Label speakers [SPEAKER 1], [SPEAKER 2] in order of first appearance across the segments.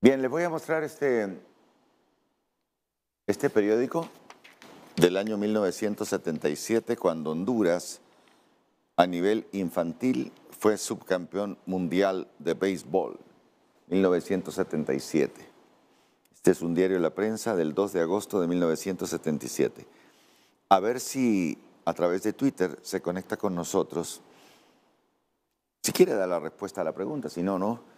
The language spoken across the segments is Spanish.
[SPEAKER 1] Bien, les voy a mostrar este, este periódico del año 1977, cuando Honduras, a nivel infantil, fue subcampeón mundial de béisbol, 1977. Este es un diario de la prensa del 2 de agosto de 1977. A ver si a través de Twitter se conecta con nosotros. Si quiere dar la respuesta a la pregunta, si no, no.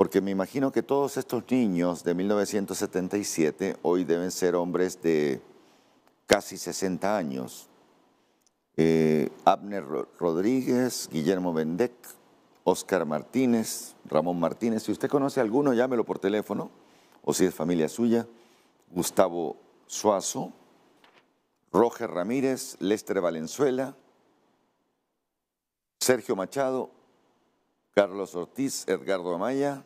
[SPEAKER 1] Porque me imagino que todos estos niños de 1977 hoy deben ser hombres de casi 60 años. Eh, Abner Rodríguez, Guillermo Bendec, Oscar Martínez, Ramón Martínez. Si usted conoce alguno, llámelo por teléfono, o si es familia suya. Gustavo Suazo, Roger Ramírez, Lester Valenzuela, Sergio Machado, Carlos Ortiz, Edgardo Amaya,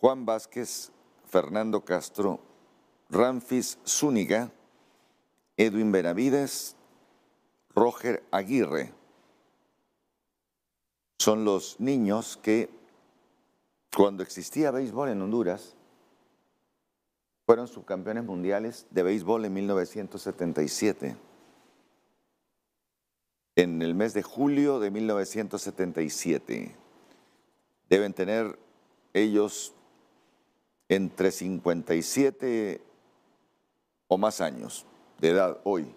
[SPEAKER 1] Juan Vázquez, Fernando Castro, Ramfis Zúñiga, Edwin Benavides, Roger Aguirre. Son los niños que cuando existía béisbol en Honduras, fueron subcampeones mundiales de béisbol en 1977. En el mes de julio de 1977. Deben tener ellos entre 57 o más años de edad hoy.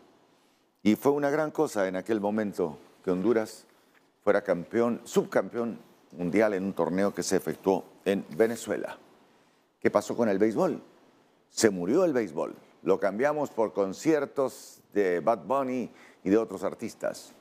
[SPEAKER 1] Y fue una gran cosa en aquel momento que Honduras fuera campeón, subcampeón mundial en un torneo que se efectuó en Venezuela. ¿Qué pasó con el béisbol? Se murió el béisbol. Lo cambiamos por conciertos de Bad Bunny y de otros artistas.